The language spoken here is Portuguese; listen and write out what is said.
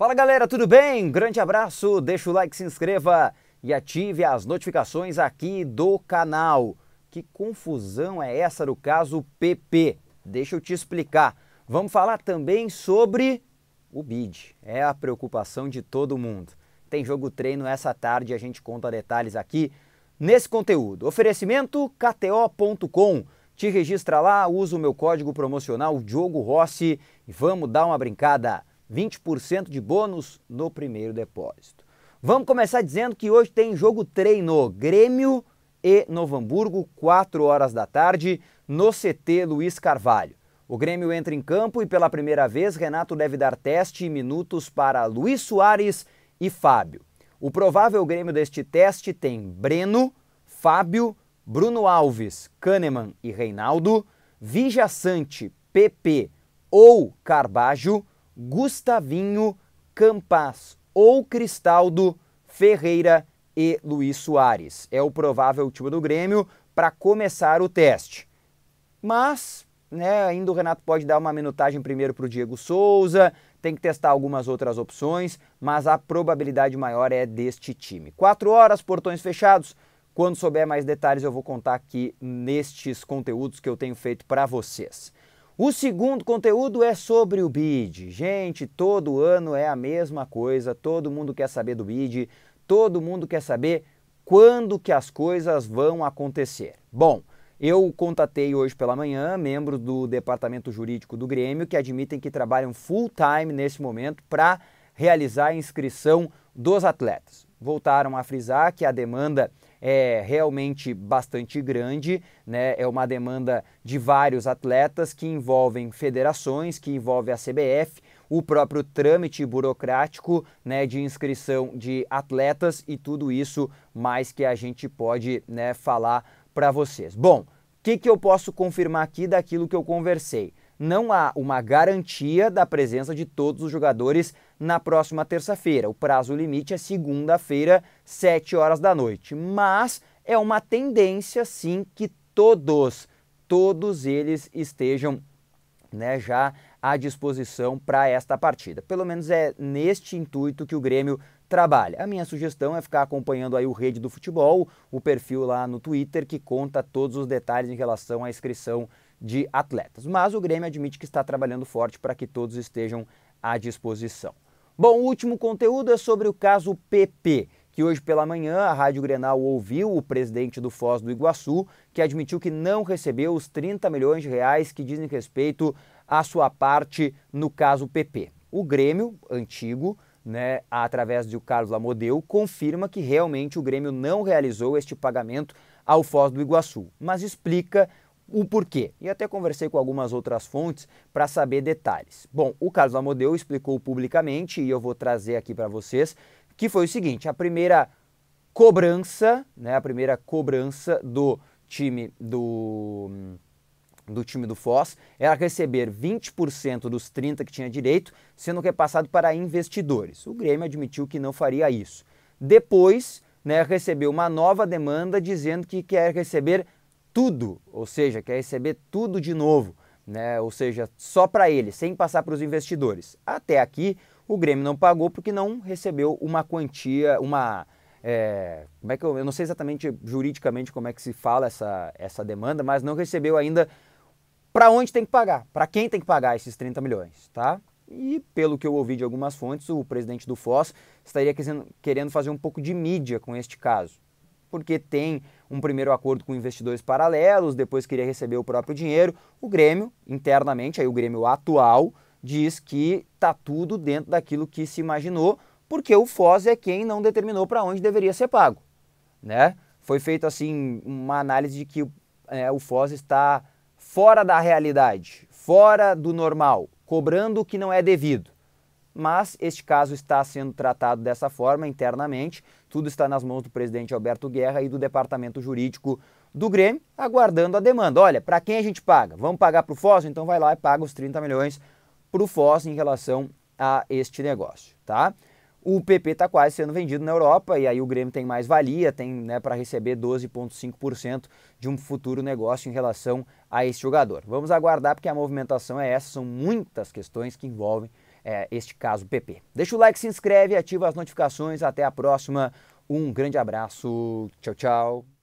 Fala galera, tudo bem? Grande abraço, deixa o like, se inscreva e ative as notificações aqui do canal. Que confusão é essa do caso PP? Deixa eu te explicar. Vamos falar também sobre o BID. É a preocupação de todo mundo. Tem jogo treino essa tarde, a gente conta detalhes aqui nesse conteúdo. Oferecimento kto.com. Te registra lá, usa o meu código promocional Diogo Rossi e vamos dar uma brincada. 20% de bônus no primeiro depósito. Vamos começar dizendo que hoje tem jogo treino Grêmio e Novo Hamburgo, 4 horas da tarde, no CT Luiz Carvalho. O Grêmio entra em campo e pela primeira vez Renato deve dar teste e minutos para Luiz Soares e Fábio. O provável Grêmio deste teste tem Breno, Fábio, Bruno Alves, Kahneman e Reinaldo, Vija Sante, PP ou Carbajo, Gustavinho Campas ou Cristaldo Ferreira e Luiz Soares. É o provável time do Grêmio para começar o teste. Mas, né, ainda o Renato pode dar uma minutagem primeiro para o Diego Souza, tem que testar algumas outras opções, mas a probabilidade maior é deste time. Quatro horas, portões fechados. Quando souber mais detalhes, eu vou contar aqui nestes conteúdos que eu tenho feito para vocês. O segundo conteúdo é sobre o BID. Gente, todo ano é a mesma coisa, todo mundo quer saber do BID, todo mundo quer saber quando que as coisas vão acontecer. Bom, eu contatei hoje pela manhã membros do departamento jurídico do Grêmio que admitem que trabalham full time nesse momento para realizar a inscrição dos atletas voltaram a frisar que a demanda é realmente bastante grande, né? É uma demanda de vários atletas que envolvem federações, que envolve a CBF, o próprio trâmite burocrático, né, de inscrição de atletas e tudo isso mais que a gente pode, né, falar para vocês. Bom, o que, que eu posso confirmar aqui daquilo que eu conversei? Não há uma garantia da presença de todos os jogadores na próxima terça-feira. O prazo limite é segunda-feira, 7 horas da noite. Mas é uma tendência, sim, que todos, todos eles estejam né, já à disposição para esta partida. Pelo menos é neste intuito que o Grêmio trabalha. A minha sugestão é ficar acompanhando aí o Rede do Futebol, o perfil lá no Twitter que conta todos os detalhes em relação à inscrição de atletas. Mas o Grêmio admite que está trabalhando forte para que todos estejam à disposição. Bom, o último conteúdo é sobre o caso PP, que hoje pela manhã a Rádio Grenal ouviu o presidente do Foz do Iguaçu, que admitiu que não recebeu os 30 milhões de reais que dizem respeito à sua parte no caso PP. O Grêmio, antigo, né, através de Carlos Lamodeu, confirma que realmente o Grêmio não realizou este pagamento ao Foz do Iguaçu, mas explica o porquê. E até conversei com algumas outras fontes para saber detalhes. Bom, o Carlos Amodeu explicou publicamente, e eu vou trazer aqui para vocês, que foi o seguinte: a primeira cobrança, né, a primeira cobrança do time do do time do Foz era receber 20% dos 30 que tinha direito, sendo repassado para investidores. O Grêmio admitiu que não faria isso. Depois, né, recebeu uma nova demanda dizendo que quer receber tudo, ou seja, quer receber tudo de novo, né? ou seja, só para ele, sem passar para os investidores. Até aqui, o Grêmio não pagou porque não recebeu uma quantia, uma. É, como é que eu, eu não sei exatamente juridicamente como é que se fala essa, essa demanda, mas não recebeu ainda para onde tem que pagar, para quem tem que pagar esses 30 milhões, tá? E pelo que eu ouvi de algumas fontes, o presidente do FOS estaria querendo fazer um pouco de mídia com este caso porque tem um primeiro acordo com investidores paralelos, depois queria receber o próprio dinheiro. O Grêmio, internamente, aí o Grêmio atual, diz que está tudo dentro daquilo que se imaginou, porque o Foz é quem não determinou para onde deveria ser pago, né? Foi feito assim uma análise de que é, o Foz está fora da realidade, fora do normal, cobrando o que não é devido mas este caso está sendo tratado dessa forma internamente. Tudo está nas mãos do presidente Alberto Guerra e do departamento jurídico do Grêmio, aguardando a demanda. Olha, para quem a gente paga? Vamos pagar para o Foz? Então vai lá e paga os 30 milhões para o Foz em relação a este negócio, tá? O PP está quase sendo vendido na Europa e aí o Grêmio tem mais valia, tem né, para receber 12,5% de um futuro negócio em relação a este jogador. Vamos aguardar porque a movimentação é essa, são muitas questões que envolvem é, este caso PP. Deixa o like, se inscreve, ativa as notificações. Até a próxima. Um grande abraço. Tchau, tchau.